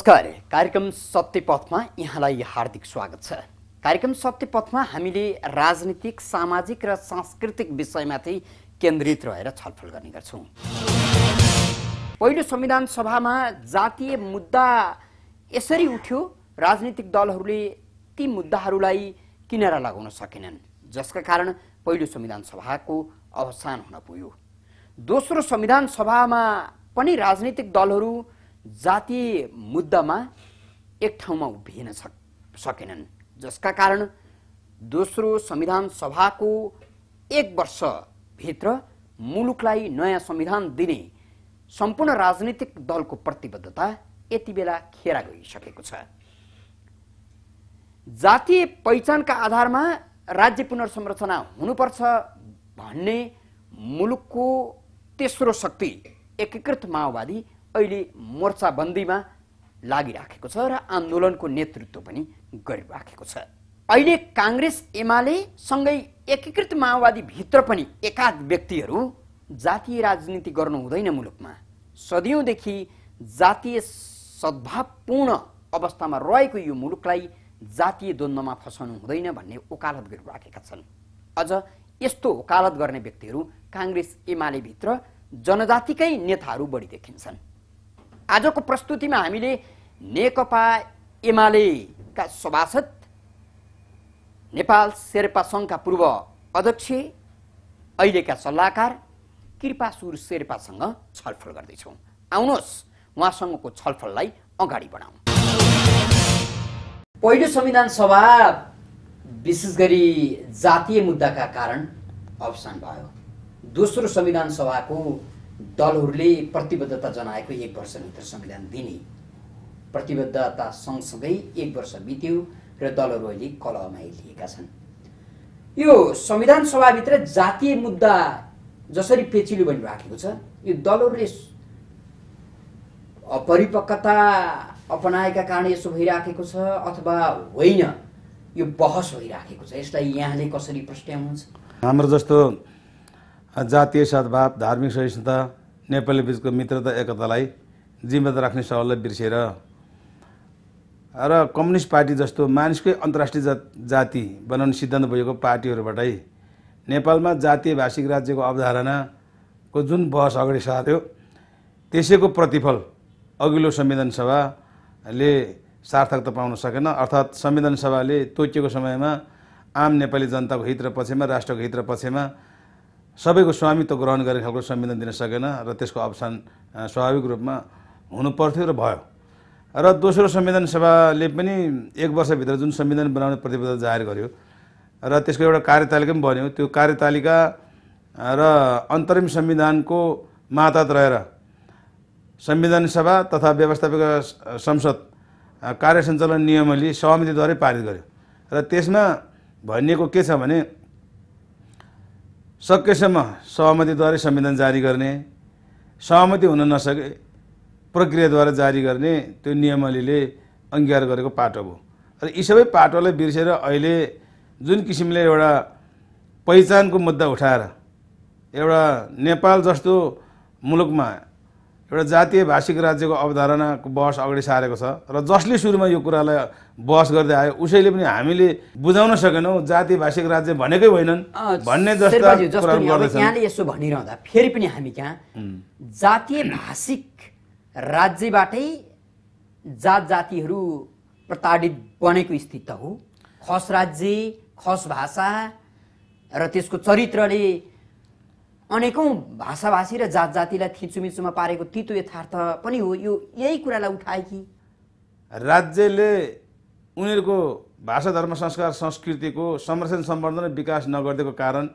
नमस्कार कार्यक्रम सत्यपथमा यहाँलाई हार्दिक स्वागत छ कार्यक्रम सत्यपथमा हामीले राजनीतिक सामाजिक र सांस्कृतिक विषयमाथि केन्द्रित रहेर छलफल गर्ने गर्छौँ पहिलो संविधान सभामा जातीय मुद्दा यसरी उठ्यो राजनीतिक दलहरूले ती मुद्दाहरूलाई किनारा लगाउन सकेनन् जसका कारण पहिलो संविधान सभाको अवसान हुन पुग्यो दोस्रो संविधान सभामा पनि राजनीतिक दलहरू जातीय मुद्दामा एक ठाउँमा उभिन सक सकेनन् जसका कारण दोस्रो संविधान सभाको एक वर्षभित्र मुलुकलाई नयाँ संविधान दिने सम्पूर्ण राजनीतिक दलको प्रतिबद्धता यति बेला खेरा गइसकेको छ जातीय पहिचानका आधारमा राज्य पुनर्संरचना हुनुपर्छ भन्ने मुलुकको तेस्रो शक्ति एकीकृत माओवादी अहिले मोर्चाबन्दीमा लागिराखेको छ र आन्दोलनको नेतृत्व पनि गरिराखेको छ अहिले काङ्ग्रेस एमाले सँगै एकीकृत माओवादीभित्र पनि एकाध व्यक्तिहरू जातीय राजनीति गर्नु हुँदैन मुलुकमा सदियौँदेखि जातीय सद्भावपूर्ण अवस्थामा रहेको यो मुलुकलाई जातीय द्वन्द्वमा फसाउनु हुँदैन भन्ने ओकालत गरिराखेका छन् अझ यस्तो ओकालत गर्ने व्यक्तिहरू काङ्ग्रेस एमाले भित्र जनजातिकै नेताहरू बढी देखिन्छन् आजको प्रस्तुतिमा हामीले नेकपा एमालेका सभासद नेपाल शेर्पा सङ्घका पूर्व अध्यक्ष अहिलेका सल्लाहकार कृपासुर शेर्पासँग छलफल गर्दैछौँ आउनुहोस् उहाँसँगको छलफललाई अगाडि बढाउँ पहिलो संविधान सभा विशेष गरी जातीय मुद्दाका कारण अवसान भयो दोस्रो संविधान सभाको दलहरूले प्रतिबद्धता जनाएको एक वर्षभित्र संविधान दिने प्रतिबद्धता सँगसँगै एक वर्ष बित्यो र दलहरू अहिले कलहमा लिएका छन् यो संविधान सभाभित्र जातीय मुद्दा जसरी पेचिलो बनिराखेको छ यो दलहरूले अपरिपक्वता अपनाएका कारण यसो भइराखेको छ अथवा होइन यो बहस भइराखेको छ यसलाई यहाँले कसरी प्रस्ट्याउनुहुन्छ हाम्रो जस्तो जातीय सद्भाव धार्मिक सहिष्णुता नेपाली बिचको मित्रता एकतालाई जिम्मेत राख्ने सवाललाई बिर्सेर र कम्युनिस्ट पार्टी जस्तो मानिसकै अन्तर्राष्ट्रिय जा जाति बनाउने सिद्धान्त भएको पार्टीहरूबाटै नेपालमा जातीय भाषिक राज्यको अवधारणाको जुन बहस अगाडि सार्यो त्यसैको प्रतिफल अघिल्लो संविधान सभाले सार्थकता पाउन सकेन अर्थात् संविधान सभाले तोकिएको समयमा आम नेपाली जनताको हित र पक्षमा राष्ट्रको हित र पक्षमा सबैको स्वामित्व ग्रहण गर्ने खालको संविधान दिन सकेन र त्यसको अवसान स्वाभाविक रूपमा हुनुपर्थ्यो र भयो र दोस्रो संविधान सभाले पनि एक वर्षभित्र जुन संविधान बनाउने प्रतिबद्धता जाहेर गर्यो र त्यसको एउटा कार्यतालिका पनि बन्यो त्यो कार्यतालिका र अन्तरिम संविधानको मातात रहेर संविधान सभा तथा व्यवस्थापिका संसद कार्य सञ्चालन नियमले सहमतिद्वारै पारित गर्यो र त्यसमा भनिएको के छ भने सकेसम्म सहमतिद्वारा संविधान जारी गर्ने सहमति हुन नसके प्रक्रियाद्वारा जारी गर्ने त्यो नियमावलीले अङ्गीकार गरेको पाटो हो र यी सबै पाटोलाई बिर्सेर अहिले जुन किसिमले एउटा पहिचानको मुद्दा उठाएर एउटा नेपाल जस्तो मुलुकमा एउटा जातीय भाषिक राज्यको अवधारणाको बहस अगाडि सारेको छ र जसले सुरुमा यो कुरालाई बहस गर्दै आयो उसैले पनि हामीले बुझाउन सकेनौँ जातीय भाषिक राज्य भनेकै होइनन् भन्ने जस्तो यहाँले यसो भनिरहँदा फेरि पनि हामी कहाँ जातीय भाषिक राज्यबाटै जात जातिहरू प्रताडित बनेको स्थिति त हो खस राज्य खस भाषा र त्यसको चरित्रले अनेकौँ भाषाभाषी र जात जातिलाई थिचुमिचुमा पारेको तितो यथार्थ पनि हो यो यही कुरालाई उठाए कि राज्यले उनीहरूको भाषा धर्म संस्कार संस्कृतिको संरक्षण सम्वर्धन र विकास नगरिदिएको कारण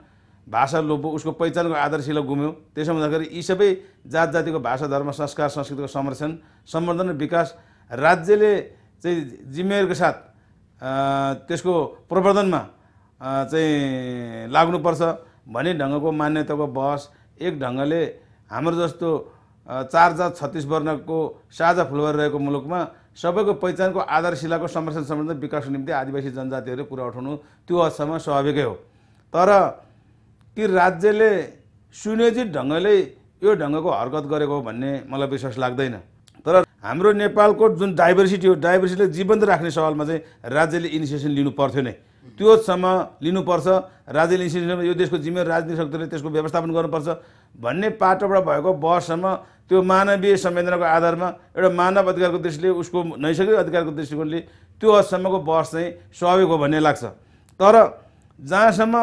भाषा लोपो उसको पहिचानको आदर्शलाई गुम्यो त्यसो हुँदाखेरि यी सबै जात जातिको भाषा धर्म संस्कार संस्कृतिको संरक्षण सम्वर्धन र विकास राज्यले चाहिँ जिम्मेवारीको साथ त्यसको प्रवर्धनमा चाहिँ लाग्नुपर्छ भन्ने ढङ्गको मान्यताको बहस एक ढङ्गले हाम्रो जस्तो चार जात छत्तिस वर्णको साझा फुलबारी रहेको मुलुकमा सबैको पहिचानको आधारशिलाको संरक्षण सम्बन्ध विकासको निम्ति आदिवासी जनजातिहरू कुरा उठाउनु त्यो हदसम्म स्वाभाविकै हो तर कि राज्यले सुनियोजित ढङ्गले यो ढङ्गको हरकत गरेको भन्ने मलाई विश्वास लाग्दैन तर हाम्रो नेपालको जुन डाइभर्सिटी हो डाइभर्सिटीलाई जीवन्त राख्ने सवालमा चाहिँ राज्यले इनिसिएसन लिनु पर्थ्यो नै त्योसम्म लिनुपर्छ राज्यले इन्स्टिट्युसनमा यो देशको जिम्मेवार राजनीतिक शक्तिले त्यसको व्यवस्थापन गर्नुपर्छ भन्ने पाटोबाट भएको बहससम्म त्यो मानवीय संवेदनाको आधारमा एउटा मानव अधिकारको दृष्टिले उसको नैसर्गिक अधिकारको दृष्टिकोणले त्यो हदसम्मको बहस चाहिँ स्वाभाविक हो भन्ने लाग्छ तर जहाँसम्म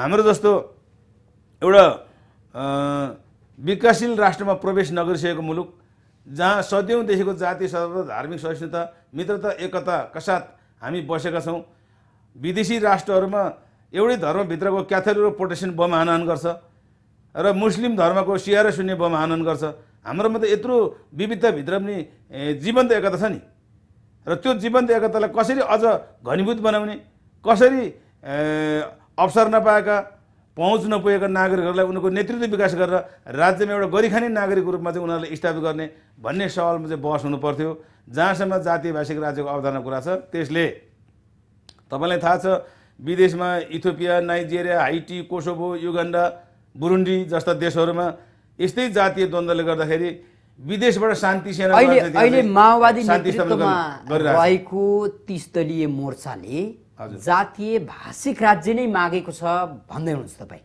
हाम्रो जस्तो एउटा विकासशील राष्ट्रमा प्रवेश नगरिसकेको मुलुक जहाँ सदैवदेखिको जातीय सद्भाव धार्मिक सहिष्णुता मित्रता एकता कसाथ हामी बसेका छौँ विदेशी राष्ट्रहरूमा एउटै धर्मभित्रको क्याथोलिक र प्रोटेसन बम आनयन गर्छ र मुस्लिम धर्मको सिया र शून्य बम आनयन गर्छ हाम्रोमा त यत्रो विविधताभित्र पनि जीवन्त एकता छ नि र त्यो जीवन्त एकतालाई कसरी अझ घनीभूत बनाउने कसरी अवसर नपाएका पहुँच नपुगेका नागरिकहरूलाई उनको नेतृत्व विकास गरेर राज्यमा एउटा गरिखाने नागरिकको रूपमा चाहिँ उनीहरूलाई स्थापित गर्ने भन्ने सवालमा चाहिँ बहस हुनु पर्थ्यो जहाँसम्म जातीय भाषिक राज्यको अवधारणा कुरा छ त्यसले तपाईँलाई थाहा छ विदेशमा Ethiopia Nigeria Haiti Kosovo Uganda Burundi जस्ता देशहरूमा यस्तै जातीय द्वन्द्वले गर्दाखेरि विदेशबाट शान्ति सेना अहिले माओवादी भएको त्रिस्तलीय मोर्चाले जातीय भाषिक राज्य नै मागेको छ भन्दै हुनुहुन्छ तपाईँ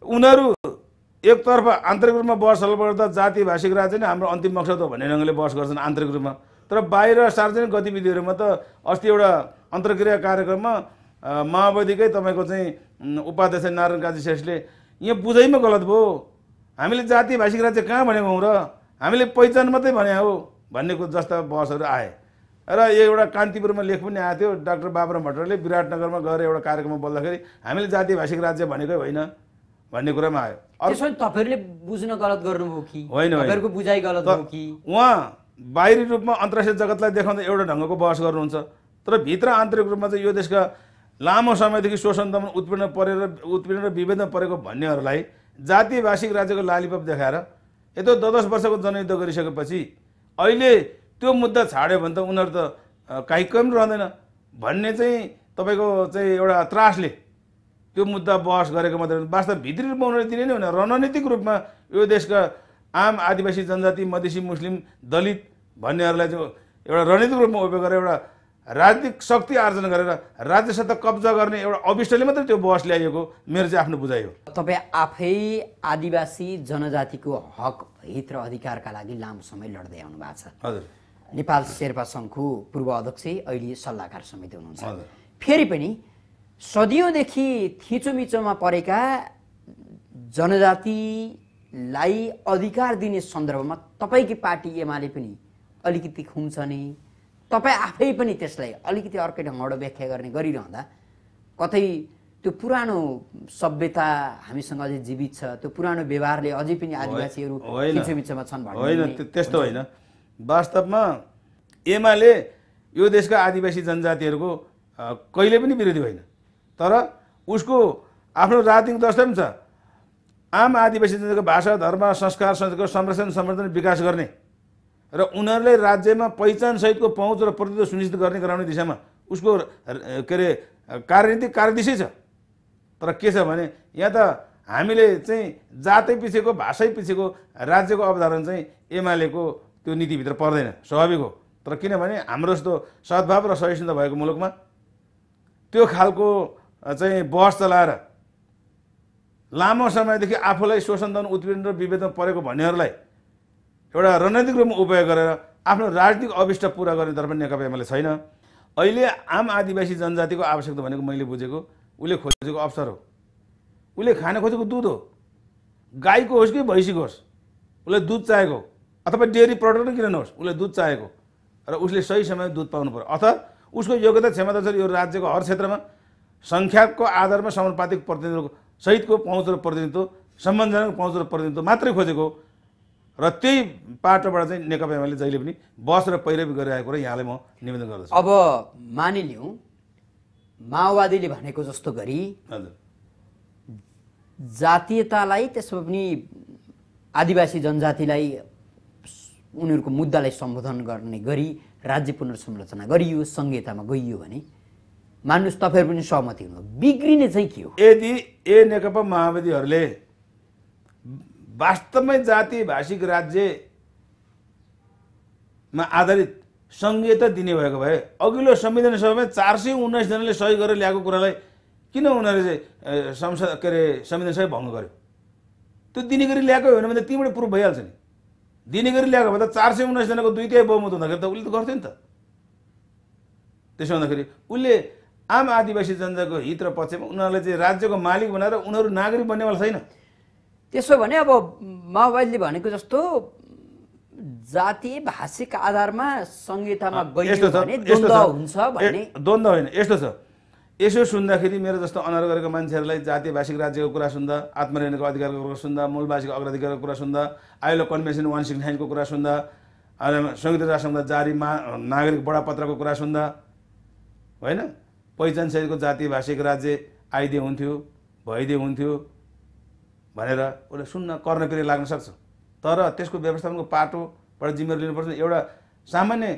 उनीहरू एकतर्फ आन्तरिक रूपमा बहस गर्दा जातीय भाषिक राज्य नै हाम्रो अन्तिम मकसद हो भन्ने ढङ्गले बहस गर्छन् आन्तरिक रूपमा तर बाहिर सार्वजनिक गतिविधिहरूमा त अस्ति एउटा अन्तर्क्रिया कार्यक्रममा माओवादीकै तपाईँको चाहिँ उपाध्यक्ष नारायण काजी श्रेष्ठले यहाँ बुझाइमा गलत भयो हामीले जाति भाषिक राज्य कहाँ भनेको हौँ र हामीले पहिचान मात्रै भने हो भन्ने जस्ता बहसहरू आए र यो एउटा कान्तिपुरमा लेख पनि आएको थियो डाक्टर बाबुराम भट्टराले विराटनगरमा गएर एउटा कार्यक्रममा बोल्दाखेरि हामीले जाति भाषिक राज्य भनेकै होइन भन्ने कुरामा आयो तपाईँहरूले बुझ्न गलत गर्नुभयो कि होइन उहाँ बाहिरी रूपमा अन्तर्राष्ट्रिय जगतलाई देखाउँदा एउटा ढङ्गको बहस गर्नुहुन्छ तर भित्र आन्तरिक रूपमा चाहिँ यो देशका लामो समयदेखि शोषण दमन उत्पीडन परेर उत्पीडन र विभेदमा परेको भन्नेहरूलाई जातीय भाषिक राज्यको लालिपप देखाएर यत्रो दस दस वर्षको जनयुद्ध गरिसकेपछि अहिले त्यो मुद्दा छाड्यो भने त उनीहरू त काहीँ पनि रहँदैन भन्ने चाहिँ तपाईँको चाहिँ एउटा त्रासले त्यो मुद्दा बहस गरेको मात्रै वास्तव भित्री रूपमा उनीहरूले दिने नै हुन रणनीतिक रूपमा यो देशका आम आदिवासी जनजाति मधेसी मुस्लिम दलित भन्नेहरूलाई चाहिँ एउटा रणनीतिक रूपमा उपयोग गरेर एउटा राजनीतिक शक्ति आर्जन गरेर राज्य सत्ता कब्जा गर्ने एउटा अविष्टले मात्रै त्यो बहस ल्याइएको मेरो चाहिँ आफ्नो बुझाइ हो तपाईँ आफै आदिवासी जनजातिको हक हित र अधिकारका लागि लामो समय लड्दै आउनु भएको छ हजुर नेपाल शेर्पा सङ्घको पूर्व अध्यक्ष अहिले सल्लाहकार समेत हुनुहुन्छ फेरि पनि सदियोँदेखि थिचोमिचोमा परेका जनजाति लाई अधिकार दिने सन्दर्भमा तपाईँकी पार्टी एमाले पनि अलिकति खुम्छ नि तपाईँ आफै पनि त्यसलाई अलिकति अर्कै ढङ्गबाट व्याख्या गर्ने गरिरहँदा कतै त्यो पुरानो सभ्यता हामीसँग अझै जीवित छ त्यो पुरानो व्यवहारले अझै पनि आदिवासीहरू मिचोमिचोमा छन् होइन त्यस्तो होइन वास्तवमा एमाले यो देशका आदिवासी जनजातिहरूको कहिले पनि विरोधी होइन तर उसको आफ्नो राजनीतिक दर्शन छ आम आदिवासी जनताको भाषा धर्म संस्कार संस्कृतिको संरक्षण संवर्धन विकास गर्ने र उनीहरूले राज्यमा पहिचानसहितको पहुँच र प्रतित्व सुनिश्चित गर्ने गराउने दिशामा उसको के अरे कार्यनीति कार्यदिशै छ तर के छ भने यहाँ त हामीले चाहिँ जातै पछिको भाषै पछिको राज्यको अवधारणा चाहिँ एमालेको त्यो नीतिभित्र पर्दैन स्वाभाविक हो तर किनभने हाम्रो जस्तो सद्भाव र सहिष्णुता भएको मुलुकमा त्यो खालको चाहिँ बहस चलाएर लामो समयदेखि आफूलाई शोषण उत्पीडन र विभेदमा परेको भन्नेहरूलाई एउटा रणनीतिक रूपमा उपयोग गरेर आफ्नो राजनीतिक अभिष्ट पुरा गर्नेतर्फ नेकपा एमाले छैन अहिले आम आदिवासी जनजातिको आवश्यकता भनेको मैले बुझेको उसले खोजेको अवसर हो उसले खान खोजेको दुध हो गाईको होस् कि भैँसीको होस् उसलाई दुध चाहेको अथवा डेरी प्रडक्ट किन नहोस् उसले दुध चाहेको र उसले सही समयमा दुध पाउनु पऱ्यो अथवा उसको योग्यता क्षमता छ यो राज्यको हर क्षेत्रमा सङ्ख्याको आधारमा समानुपातिक प्रतिनिधित्व सहितको पहुँच र प्रतिनिधित्व सम्बन्धजनक पहुँच र प्रतिनिधित्व मात्रै खोजेको र त्यही पाटोबाट चाहिँ नेकपा एमाले जहिले पनि बस र पैरवी गरिरहेको र यहाँलाई म निवेदन गर्दछु अब मानिलिउँ माओवादीले भनेको जस्तो गरी हजुर जातीयतालाई त्यसमा पनि आदिवासी जनजातिलाई उनीहरूको मुद्दालाई सम्बोधन गर्ने गरी राज्य पुनर्संरचना गरियो संहितामा गइयो भने मान्नुहोस् तपाईँहरू पनि सहमति हुनु बिग्रिने चाहिँ के हो यदि ए नेकपा माओवादीहरूले वास्तवमै जाति भाषिक राज्यमा आधारित सङ्घीयता दिने भएको भए अघिल्लो संविधान सभामा चार सय उन्नाइसजनाले सही गरेर ल्याएको कुरालाई किन उनीहरूले चाहिँ संसद के अरे संविधान सभा भङ्ग गर्यो त्यो दिने गरी ल्याएको होइन भने त तिमीबाट प्रुफ भइहाल्छ नि दिने गरी ल्याएको भए त चार सय उन्नाइसजनाको दुई तिहाई बहुमत हुँदाखेरि त उसले त गर्थ्यो नि त त्यसो भन्दाखेरि उसले आम आदिवासी जनताको हित र पक्षमा उनीहरूलाई चाहिँ राज्यको मालिक बनाएर उनीहरू नागरिक बन्नेवाला छैन त्यसो भने अब माओवादीले भनेको जस्तो जाति भाषिक आधारमा संहितामा द्वन्द होइन यस्तो छ यसो सुन्दाखेरि मेरो जस्तो अनुहार गरेको मान्छेहरूलाई जाति भाषिक राज्यको कुरा सुन्दा आत्मनिर्णयको अधिकारको कुरा सुन्दा मूलभाषीको अग्राधिकारको कुरा सुन्दा आइलो कन्भेन्सन वान सिक्स नाइनको कुरा सुन्दा संयुक्त राष्ट्रसङ्घ जारी मा नागरिक बडापत्रको कुरा सुन्दा होइन पहिचान पहिचानसहितको जाति भाषिक राज्य आइदिए हुन्थ्यो भइदिए हुन्थ्यो भनेर उसले सुन्न कर्णप्रिय लाग्न सक्छ तर त्यसको व्यवस्थापनको पाटोबाट जिम्मेवारी लिनुपर्छ एउटा सामान्य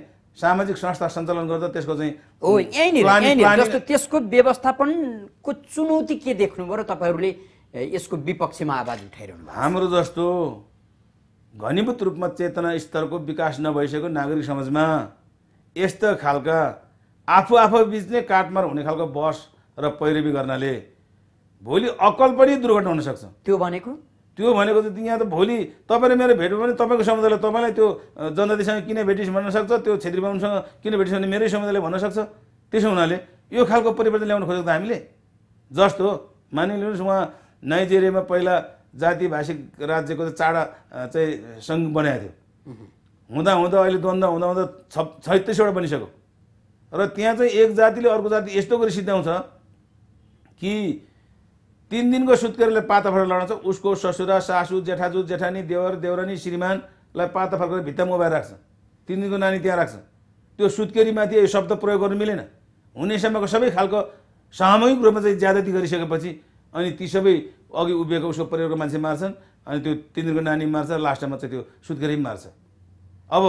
सामाजिक संस्था सञ्चालन गर्दा त्यसको चाहिँ हो यहीँनिर जस्तो त्यसको व्यवस्थापनको चुनौती के देख्नुभयो र तपाईँहरूले यसको विपक्षमा आवाज उठाइरहनु हाम्रो जस्तो घनीभूत रूपमा चेतना स्तरको विकास नभइसकेको नागरिक समाजमा यस्तो खालका आफू आफू बिच नै काटमार हुने खालको बस र पैरवी गर्नाले भोलि अकल पनि दुर्घटना हुनसक्छ त्यो भनेको त्यो भनेको त यहाँ त भोलि तपाईँले मेरो भेट भने तपाईँको समुदायले तपाईँलाई त्यो जनजातिसँग किन भेटिस भन्न सक्छ त्यो छेत्री बाहुनसँग किन भेटिस भने मेरै समुदायले भन्न सक्छ त्यसो हुनाले यो खालको परिवर्तन ल्याउन खोजेको त हामीले जस्तो मानिलिनुहोस् उहाँ नाइजेरियामा पहिला जाति भाषिक राज्यको चाडा चाहिँ सङ्घ बनाएको थियो हुँदा हुँदा अहिले द्वन्द्व हुँदा हुँदा छ छैतिसवटा बनिसक्यो र त्यहाँ चाहिँ एक जातिले अर्को जाति यस्तो गरी सिद्ध्याउँछ कि तिन दिनको सुत्केरीलाई पाता फर्केर लडाउँछ उसको ससुरा सासु जेठाजु जेठानी देवर देवरानी श्रीमानलाई पाता फर्केर भित्ता मोबाइल राख्छ तिन दिनको नानी त्यहाँ राख्छ त्यो सुत्केरीमाथि यो शब्द प्रयोग गर्नु मिलेन हुने समयको सबै खालको सामूहिक रूपमा चाहिँ ज्यादती गरिसकेपछि अनि ती सबै अघि उभिएको उसको परिवारको मान्छे मार्छन् अनि त्यो दिनको नानी मार्छ लास्टमा चाहिँ त्यो सुत्केरी मार्छ अब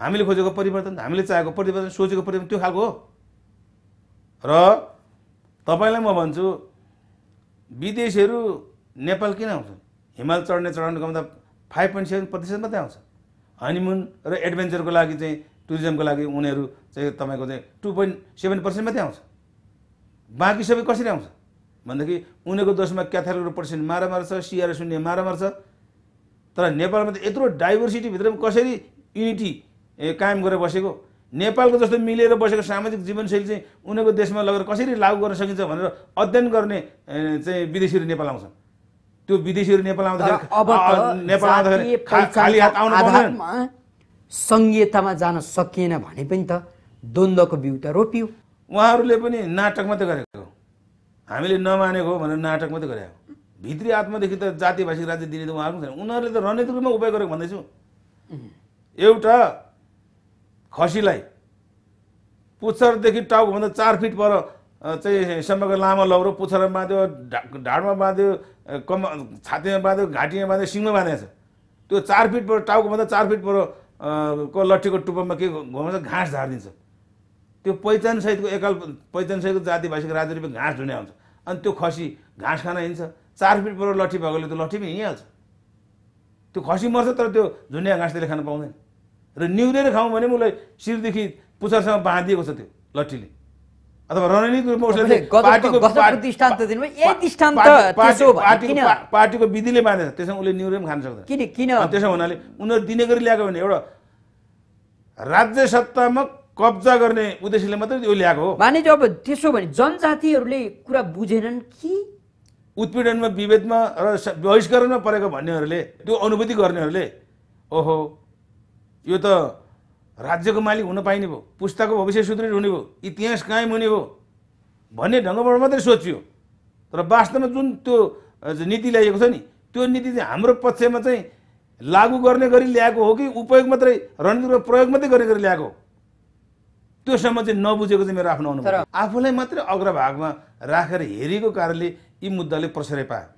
हामीले खोजेको परिवर्तन हामीले चाहेको परिवर्तन सोचेको परिवर्तन त्यो खालको हो र तपाईँलाई म भन्छु विदेशीहरू नेपाल किन आउँछन् हिमाल चढ्ने चढाउने कमाउँदा फाइभ पोइन्ट सेभेन प्रतिशत मात्रै आउँछ हनिमुन र एडभेन्चरको लागि चाहिँ टुरिज्मको लागि उनीहरू चाहिँ तपाईँको चाहिँ टु पोइन्ट सेभेन पर्सेन्ट मात्रै आउँछ बाँकी सबै कसरी आउँछ भनेदेखि उनीहरूको दसमा क्याथोलिकको पर्सेन्ट मारा मार्छ सिआर शून्य मारा मार्छ तर नेपालमा त यत्रो डाइभर्सिटीभित्र पनि कसरी युनिटी ए कायम गरेर बसेको नेपालको जस्तो मिलेर बसेको सामाजिक जीवनशैली चाहिँ उनीहरूको देशमा लगेर कसरी लागू गर्न सकिन्छ भनेर अध्ययन गर्ने चाहिँ विदेशीहरू नेपाल आउँछन् त्यो विदेशीहरू नेपाल आउँदाखेरि नेपाल खाली हात आउनु सङ्घीयतामा जान सकिएन भने पनि त द्वन्द्वको बिउ त रोपियो उहाँहरूले पनि नाटक मात्रै गरेको हामीले नमानेको भनेर नाटक मात्रै गरेको भित्री आत्मादेखि त जाति भाषिक राज्य दिने त उहाँहरू छैन उनीहरूले त रणनीतिक रूपमा उपयोग गरेको भन्दैछु एउटा खसीलाई पुच्छरदेखि भन्दा चार फिट पर चाहिँ सम्मको लामो लौरो पुच्छरमा बाँध्यो ढाडमा बाँध्यो कम छातीमा बाँध्यो घाँटीमा बाँध्यो सिङमा बाँधेको छ त्यो चार फिट पर भन्दा चार फिट पर को लट्ठीको टुप्पोमा के घुमाउँछ घाँस झारिदिन्छ त्यो सहितको पहिचान एकल पहिचान सहितको जाति भाषिक रूपमा घाँस ढुने आउँछ अनि त्यो खसी घाँस खान हिँड्छ चार फिट पर लट्ठी भएकोले त्यो लट्ठीमा हिँडिहाल्छ त्यो खसी मर्छ तर त्यो झुन्या घाँस त्यसले खान पाउँदैन र निहुरेर खाउँ भने उसलाई शिरदेखि पुच्छरसँग बाँधिएको छ त्यो लट्ठीले अथवा रणनीतिक रूपमा उसले पार्टीको विधिले बाँधेछ त्यसमा उसले निहुरेर पनि खान सक्दैन किन किन त्यसो हुनाले उनीहरू दिने गरी ल्याएको भने एउटा राज्य सत्तामा कब्जा गर्ने उद्देश्यले मात्रै यो ल्याएको हो माने अब त्यसो भने जनजातिहरूले कुरा बुझेनन् कि उत्पीडनमा विभेदमा र बहिष्करणमा परेको भन्नेहरूले त्यो अनुभूति गर्नेहरूले ओहो यो त राज्यको मालिक हुन पाइने भयो पुस्ताको भविष्य सुदृढ हुने भयो इतिहास कायम हुने भयो भन्ने ढङ्गबाट मात्रै सोचियो तर वास्तवमा जुन त्यो नीति ल्याइएको छ नि त्यो नीति चाहिँ हाम्रो पक्षमा चाहिँ लागू गर्ने गरी ल्याएको हो कि उपयोग मात्रै रणनीति र प्रयोग मात्रै गर्ने गरी ल्याएको हो त्योसम्म चाहिँ नबुझेको चाहिँ मेरो आफ्नो अनुभव आफूलाई मात्रै अग्रभागमा राखेर हेरेको कारणले यी मुद्दाले प्रसरै पायो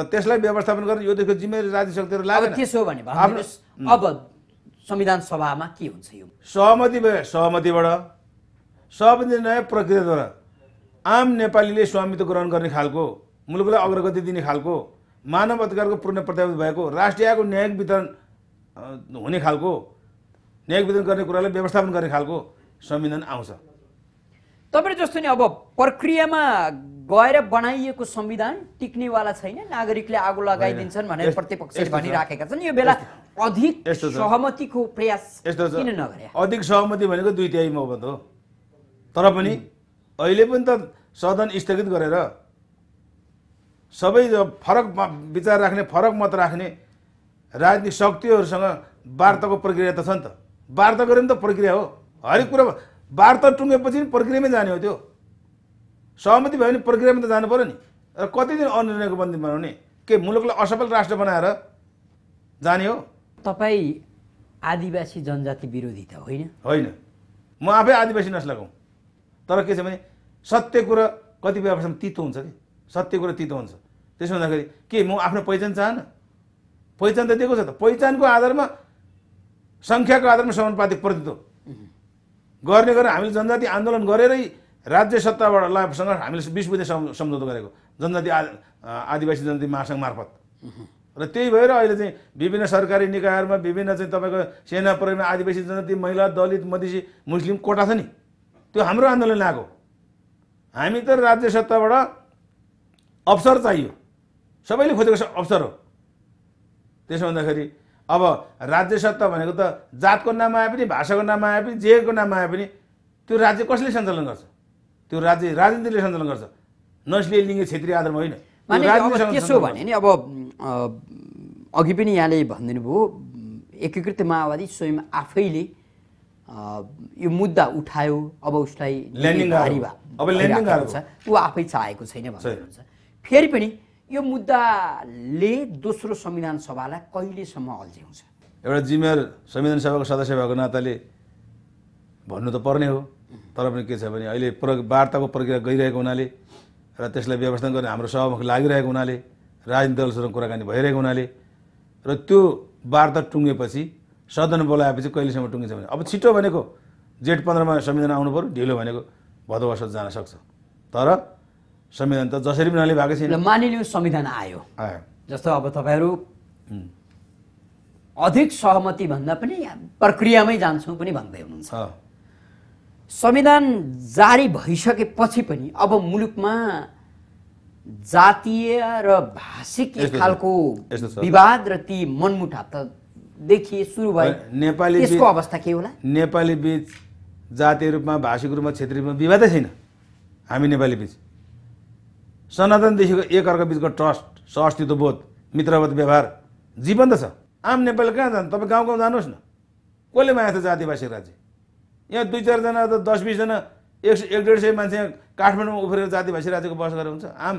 र त्यसलाई व्यवस्थापन गरेर यो देशको जिम्मेवारी राज्य शक्तिहरू लाग्यो त्यसो भने अब संविधान सभामा के हुन्छ यो सहमति भयो सहमतिबाट सहमति नयाँ प्रक्रियाद्वारा आम नेपालीले स्वामित्व ग्रहण गर्ने खालको मुलुकलाई अग्रगति दिने खालको मानव अधिकारको पूर्ण प्रत्यापित भएको राष्ट्रियको न्यायिक वितरण हुने खालको न्यायिक वितरण गर्ने कुरालाई व्यवस्थापन गर्ने खालको संविधान आउँछ तपाईँले जस्तो नि अब प्रक्रियामा गएर बनाइएको संविधान टिक्नेवाला छैन नागरिकले आगो लगाइदिन्छन् भनेर प्रतिपक्षले भनिराखेका छन् यो बेला अधिक सहमतिको प्रयास किन नगरे अधिक सहमति भनेको दुई तिहाई मोहब्बत हो तर पनि अहिले पनि त सदन स्थगित गरेर सबै फरक विचार राख्ने फरक मत राख्ने राजनीतिक शक्तिहरूसँग वार्ताको प्रक्रिया त छ नि त वार्ता गरे पनि त प्रक्रिया हो हरेक कुरा वार्ता टुङ्गेपछि नि प्रक्रियामै जाने हो त्यो सहमति भयो भने प्रक्रियामा त जानु पऱ्यो नि र कति दिन अनिर्णयको बन्दी बनाउने के मुलुकलाई असफल राष्ट्र बनाएर जाने हो तपाईँ आदिवासी जनजाति विरोधी त होइन होइन म आफै आदिवासी लगाउँ तर के छ भने सत्य कुरो कतिपय अवस्थामा तितो हुन्छ कि सत्य कुरो तितो हुन्छ त्यसो हुँदाखेरि के म आफ्नो पहिचान चाहन पहिचान त दिएको छ त पहिचानको आधारमा सङ्ख्याको आधारमा समानुपातिक प्रतित्व गर्ने गरेर हामीले जनजाति आन्दोलन गरेरै राज्य सत्ताबाट लासँग हामीले बिस बुझे सम्झौता गरेको जनजाति आदिवासी जनजाति महासङ्घ मार्फत र त्यही भएर अहिले चाहिँ विभिन्न सरकारी निकायहरूमा विभिन्न चाहिँ तपाईँको सेना प्रहरीमा आदिवासी जनजाति महिला दलित मधेसी मुस्लिम कोटा छ नि त्यो हाम्रो आन्दोलन आएको हामी त राज्य सत्ताबाट अवसर चाहियो सबैले खोजेको अवसर हो त्यसो भन्दाखेरि अब राज्य सत्ता भनेको त जातको नाम आए पनि भाषाको नाम आए पनि जेको नाम आए पनि त्यो राज्य कसले सञ्चालन गर्छ त्यो राज्य राजनीतिले सञ्चालन गर्छ नसले लिङ्ग क्षेत्रीय आधारमा होइन त्यसो भने नि अब अघि पनि यहाँले भनिदिनु भयो एकीकृत माओवादी स्वयं आफैले यो मुद्दा उठायो अब उसलाई ल्यान्डिङ छ ऊ आफै चाहेको छैन भन्नुहुन्छ फेरि पनि यो मुद्दाले दोस्रो संविधान सभालाई कहिलेसम्म अल्झ्याउँछ एउटा जिम्मेवार संविधान सभाको सदस्य भएको नाताले भन्नु त पर्ने हो तर पनि के छ भने अहिले प्र वार्ताको प्रक्रिया गइरहेको हुनाले र त्यसलाई व्यवस्था गर्ने हाम्रो सभामुख लागिरहेको हुनाले राजनीति दलसँग कुराकानी भइरहेको हुनाले र त्यो वार्ता टुङ्गेपछि सदन बोलाएपछि कहिलेसम्म टुङ्गिन्छ भने अब छिटो भनेको जेठ पन्ध्रमा संविधान आउनु पऱ्यो ढिलो भनेको भदौ जान सक्छ तर संविधान त जसरी पनि भएको छैन मानिलियो संविधान आयो जस्तो अब तपाईँहरू अधिक सहमति भन्दा पनि प्रक्रियामै जान्छौँ पनि भन्दै हुनुहुन्छ संविधान जारी भइसकेपछि पनि अब मुलुकमा जातीय र भाषिक खालको विवाद र ती मनमुटा त देखिए सुरु भयो नेपाली त्यसको अवस्था के होला नेपाली बिच जातीय रूपमा भाषिक रूपमा क्षेत्रीय रूपमा विवादै छैन हामी नेपाली बिच सनातनदेखिको एकअर्का बिचको ट्रस्ट सहअस्तित्व बोध मित्रवत व्यवहार जीवन्त छ आम नेपाली कहाँ जानु तपाईँ गाउँ गाउँ जानुहोस् न कसले माया छ जातिवासी राज्य यहाँ दुई चारजना त दस बिसजना एक सय एक डेढ सय मान्छे काठमाडौँमा उफ्रेर जातिवासी राज्यको बस गरेर हुन्छ आम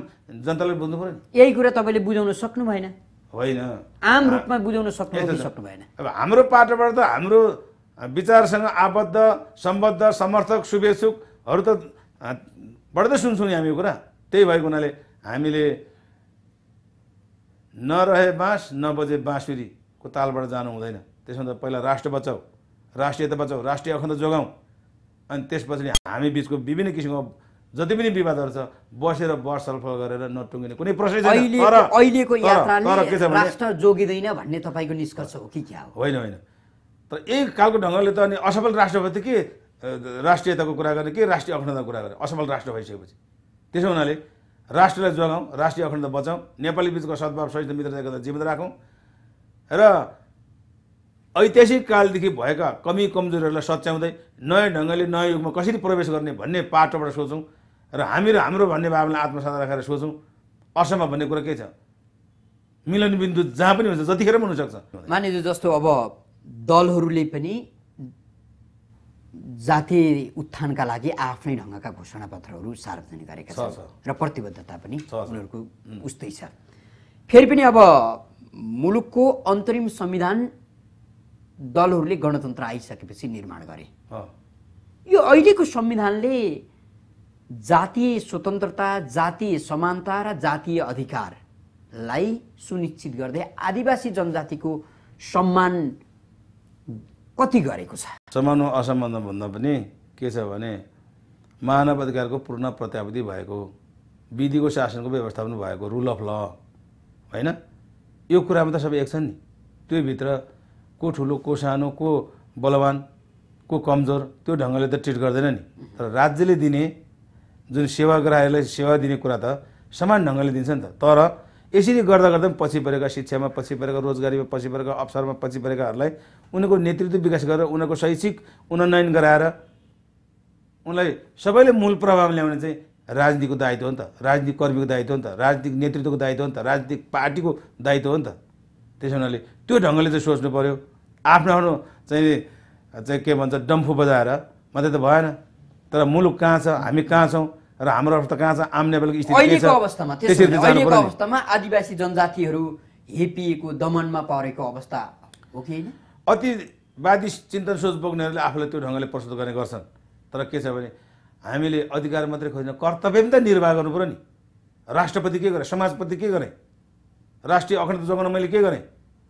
जनताले बुझ्नु पऱ्यो नि यही कुरा तपाईँले बुझाउन सक्नु भएन होइन आम रूपमा बुझाउन सक्नु सक्नु भएन अब हाम्रो पाटोबाट त हाम्रो विचारसँग आबद्ध सम्बद्ध समर्थक शुभेच्छुकहरू त बढ्दै सुन्छौँ हामी यो कुरा त्यही भएको हुनाले हामीले नरहे बाँस नबजे बाँसुरीको तालबाट जानु हुँदैन त्यसमा पहिला राष्ट्र बचाऊ राष्ट्रियता बचाऊ राष्ट्रिय अखण्ड जोगाऊ अनि त्यस पछाडि हामी बिचको विभिन्न किसिमको जति पनि विवादहरू छ बसेर सलफल गरेर नटुङ्गिने कुनै प्रश्न जोगिँदैन भन्ने तपाईँको निष्कर्ष हो कि क्या होइन होइन तर एक खालको ढङ्गले त अनि असफल राष्ट्र भयो के राष्ट्रियताको कुरा गर्ने के राष्ट्रिय अखण्डताको कुरा गर्ने असफल राष्ट्र भइसकेपछि त्यसो हुनाले राष्ट्रलाई जोगाउँ राष्ट्रिय अखण्डता बचाउँ नेपाली बिचको सद्भाव सहित मित्रता गर्दा जीवित राखौँ र ऐतिहासिक कालदेखि भएका कमी कमजोरीहरूलाई सच्याउँदै नयाँ ढङ्गले नयाँ युगमा कसरी प्रवेश गर्ने भन्ने पाटोबाट सोचौँ र हामी र हाम्रो भन्ने भावनालाई आत्मसात राखेर सोचौँ असम्म भन्ने कुरा के छ मिलनबिन्दु जहाँ पनि हुन्छ जतिखेर पनि हुनसक्छ मानिज जस्तो अब दलहरूले पनि जातीय उत्थानका लागि आफ्नै ढङ्गका घोषणापत्रहरू सार्वजनिक गरेका छन् र प्रतिबद्धता पनि उनीहरूको उस्तै छ फेरि पनि अब मुलुकको अन्तरिम संविधान दलहरूले गणतन्त्र आइसकेपछि निर्माण गरे यो अहिलेको संविधानले जातीय स्वतन्त्रता जातीय समानता र जातीय अधिकारलाई सुनिश्चित गर्दै आदिवासी जनजातिको सम्मान कति गरेको छ सम्बन्ध असम्बन्ध भन्दा पनि के छ भने मानव अधिकारको पूर्ण प्रत्याभूति भएको विधिको शासनको व्यवस्थापन भएको रुल अफ ल होइन यो कुरामा त सबै एक छन् नि त्योभित्र को ठुलो को सानो को बलवान को कमजोर त्यो ढङ्गले त ट्रिट गर्दैन नि तर राज्यले दिने जुन सेवाग्राहीलाई सेवा दिने कुरा त समान ढङ्गले दिन्छ नि त तर यसरी गर्दा गर्दा पनि पछि परेका शिक्षामा पछि परेका रोजगारीमा पछि परेका अवसरमा पछि परेकाहरूलाई उनीहरूको नेतृत्व विकास गरेर उनीहरूको शैक्षिक उन्नयन गराएर उनलाई सबैले मूल प्रभाव ल्याउने चाहिँ राजनीतिको दायित्व हो नि त राजनीतिक कर्मीको दायित्व हो नि त राजनीतिक नेतृत्वको दायित्व हो नि त राजनीतिक पार्टीको दायित्व हो नि त त्यसो हुनाले त्यो ढङ्गले चाहिँ सोच्नु पऱ्यो आफ्नो आफ्नो चाहिँ चाहिँ के भन्छ डम्फु बजाएर मात्रै त भएन तर मुलुक कहाँ छ हामी कहाँ छौँ र हाम्रो अर्थ कहाँ छ आम नेपालको स्थिति अवस्थामा आदिवासी जनजातिहरू हेपिएको दमनमा परेको अवस्था हो कि अतिवादी चिन्तन सोच बोक्नेहरूले आफूलाई त्यो ढङ्गले प्रस्तुत गर्ने गर्छन् तर के छ भने हामीले अधिकार मात्रै खोज्ने कर्तव्य पनि त निर्वाह गर्नु पऱ्यो नि राष्ट्रपति के गरेँ समाजपति के गरेँ राष्ट्रिय अखण्डता जोगाउन मैले के गरेँ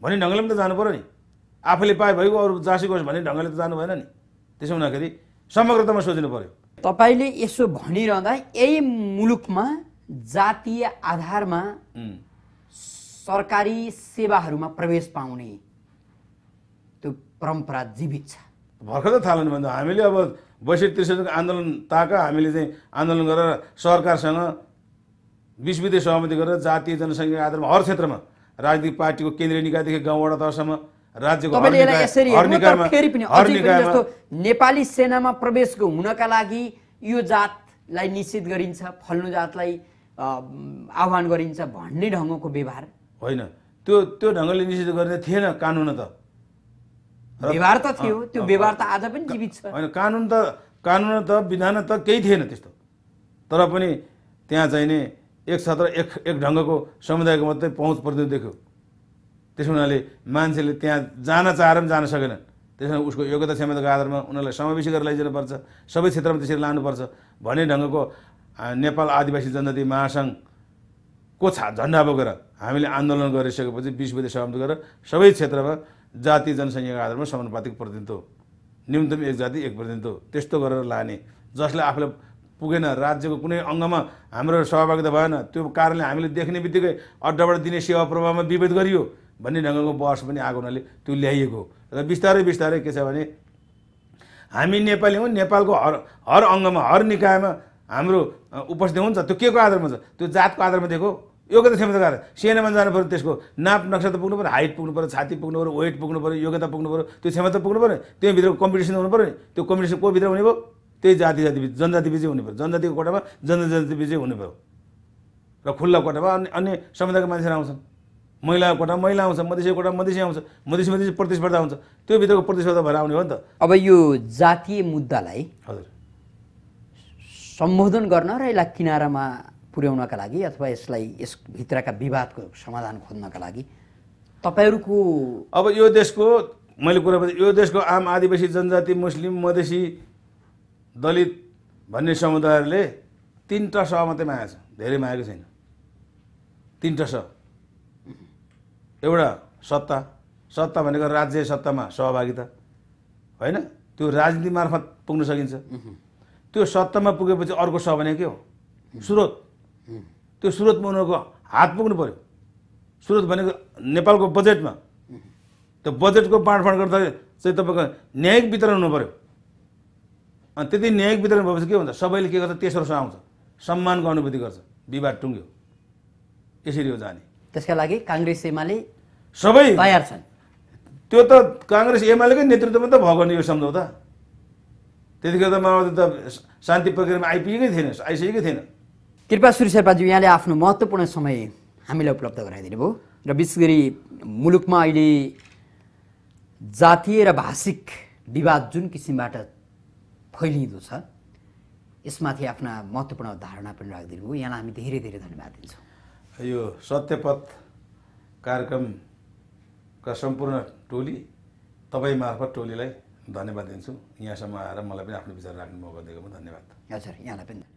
भन्ने ढङ्गले पनि त जानु पऱ्यो नि आफूले पाए भइगयो अरू जासी गयोस् भन्ने ढङ्गले त जानु भएन नि त्यसो हुँदाखेरि समग्रतामा सोच्नु पऱ्यो तपाईँले यसो भनिरहँदा यही मुलुकमा जातीय आधारमा सरकारी सेवाहरूमा प्रवेश पाउने त्यो परम्परा जीवित छ भर्खर त थाल्नु भन्दा हामीले अब बैसठी त्रिसठीको आन्दोलन ताका हामीले चाहिँ आन्दोलन गरेर सरकारसँग विश्वविद्यालय सहमति गरेर जातीय जनसङ्ख्या आधारमा हर क्षेत्रमा राजनीतिक पार्टीको केन्द्रीय निकायदेखि गाउँबाट तहसम्म राज्यको नेपाली सेनामा प्रवेश हुनका लागि यो जातलाई निश्चित गरिन्छ फल्नु जातलाई आह्वान गरिन्छ भन्ने ढङ्गको व्यवहार होइन त्यो त्यो ढङ्गले निश्चित गर्ने थिएन कानुन त व्यवहार त थियो त्यो व्यवहार त आज पनि जीवित छ होइन कानुन त कानुन त विधान त केही थिएन त्यस्तो तर पनि त्यहाँ चाहिने एक सत्र एक एक ढङ्गको समुदायको मात्रै पहुँच पर्ने देख्यो त्यस हुनाले मान्छेले त्यहाँ जान चाहेर पनि जान सकेनन् त्यसमा उसको योग्यता क्षमताको आधारमा उनीहरूलाई समावेशी गरेर लैजानुपर्छ सबै क्षेत्रमा त्यसरी लानुपर्छ भन्ने ढङ्गको नेपाल आदिवासी जनजाति महासङ्घको छा झन्डा बोकेर हामीले आन्दोलन गरिसकेपछि बिस बजे समाप्त गरेर सबै क्षेत्रमा जाति जनसङ्ख्याको आधारमा समानुपातिक प्रतिनिधित्व न्यूनतम एक जाति एक प्रतिनिधित्व त्यस्तो गरेर लाने जसले आफूलाई पुगेन राज्यको कुनै अङ्गमा हाम्रो सहभागिता भएन त्यो कारणले हामीले देख्ने बित्तिकै अड्डाबाट दिने सेवा प्रभावमा विभेद गरियो भन्ने ढङ्गको बहस पनि आएको हुनाले त्यो ल्याइएको र बिस्तारै बिस्तारै के छ भने हामी नेपाली हौँ नेपालको हर हर अङ्गमा हर निकायमा हाम्रो उपस्थिति हुन्छ त्यो के को आधारमा छ त्यो जातको आधारमा दिएको योग्यता क्षमताको आधार सेनामा जानु पऱ्यो त्यसको नाप नक्सा त पुग्नु पऱ्यो हाइट पुग्नु पऱ्यो छाती पुग्नु पऱ्यो वेट पुग्नु पऱ्यो योग्यता पुग्नु पऱ्यो त्यो क्षमता पुग्नु पऱ्यो त्योभित्रको कम्पिटिसन हुनु पऱ्यो नि त्यो कम्पिटिसन को भित्र हुने भयो त्यही जाति जाति बिच जनजाति बिचै हुने पऱ्यो जनजातिको कोटामा जनजाति बिचै हुने भयो र खुल्ला कोटामा अन्य अन्य समुदायको मान्छेहरू आउँछन् महिला कोटा महिला आउँछ मधेसी कोटा मधेसी आउँछ मधेसी मधेसी प्रतिस्पर्धा हुन्छ त्यो भित्रको प्रतिस्पर्धा भएर आउने हो नि त अब यो जातीय मुद्दालाई हजुर सम्बोधन गर्न र यसलाई किनारामा पुर्याउनका लागि अथवा यसलाई यसभित्रका विवादको समाधान खोज्नका लागि तपाईँहरूको अब यो देशको मैले कुरा यो देशको आम आदिवासी जनजाति मुस्लिम मधेसी दलित भन्ने समुदायहरूले तिनवटा सह मात्रै मागेको छ धेरै मागेको छैन तिनवटा स एउटा सत्ता सत्ता भनेको राज्य सत्तामा सहभागिता होइन त्यो राजनीति मार्फत पुग्न सकिन्छ त्यो सत्तामा पुगेपछि अर्को सह भनेको के हो स्रोत त्यो स्रोतमा उनीहरूको हात पुग्नु पऱ्यो स्रोत भनेको नेपालको बजेटमा त्यो बजेटको बाँडफाँड गर्दा चाहिँ तपाईँको न्यायिक वितरण हुनु पऱ्यो अनि त्यति न्यायिक वितरण भएपछि के हुन्छ सबैले के गर्छ तेस्रोसँग आउँछ सम्मानको अनुभूति गर्छ विवाद टुङ्ग्यो यसरी हो जाने त्यसका लागि काङ्ग्रेस एमाले सबै तयार छन् त्यो त काङ्ग्रेस एमालेकै नेतृत्वमा त भएको नि यो सम्झौता त्यतिखेर त माओवादी त शान्ति प्रक्रियामा आइपुगेकै थिएन आइसकेकै थिएन कृपा सूर्य शेर्पाज्यू यहाँले आफ्नो महत्त्वपूर्ण समय हामीलाई उपलब्ध गराइदिनु भयो र विशेष गरी मुलुकमा अहिले जातीय र भाषिक विवाद जुन किसिमबाट फैलिँदो छ यसमाथि आफ्ना महत्त्वपूर्ण धारणा पनि राखिदिनु भयो यहाँलाई हामी धेरै धेरै धन्यवाद दिन्छौँ यो सत्यपथ कार्यक्रमका सम्पूर्ण टोली तपाईँ मार्फत टोलीलाई धन्यवाद दिन्छु यहाँसम्म आएर मलाई पनि आफ्नो विचार राख्नु मौका दिएकोमा धन्यवाद हजुर यहाँलाई पनि